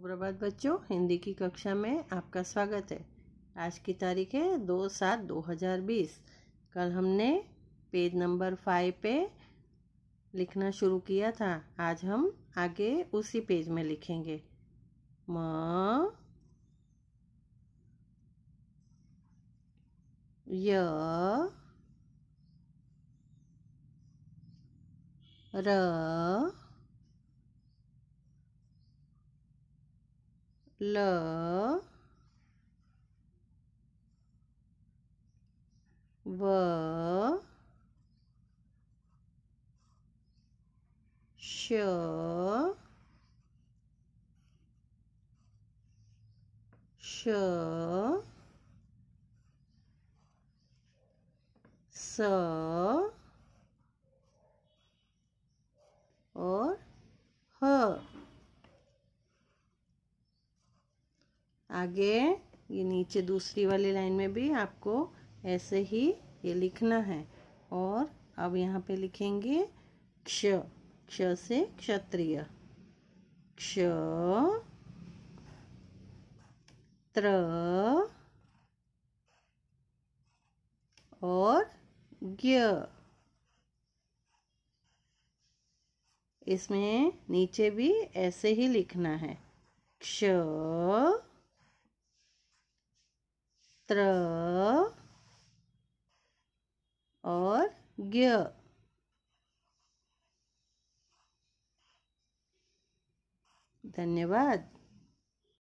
सुप्रभात बच्चों हिंदी की कक्षा में आपका स्वागत है आज की तारीख है दो सात दो हज़ार बीस कल हमने पेज नंबर फाइव पे लिखना शुरू किया था आज हम आगे उसी पेज में लिखेंगे म य र L V Sh Sh S or आगे ये नीचे दूसरी वाली लाइन में भी आपको ऐसे ही ये लिखना है और अब यहाँ पे लिखेंगे क्ष क्ष से क्षत्रिय क्ष त्र और ज्ञ इसमें नीचे भी ऐसे ही लिखना है क्ष त्र और ग्य धन्यवाद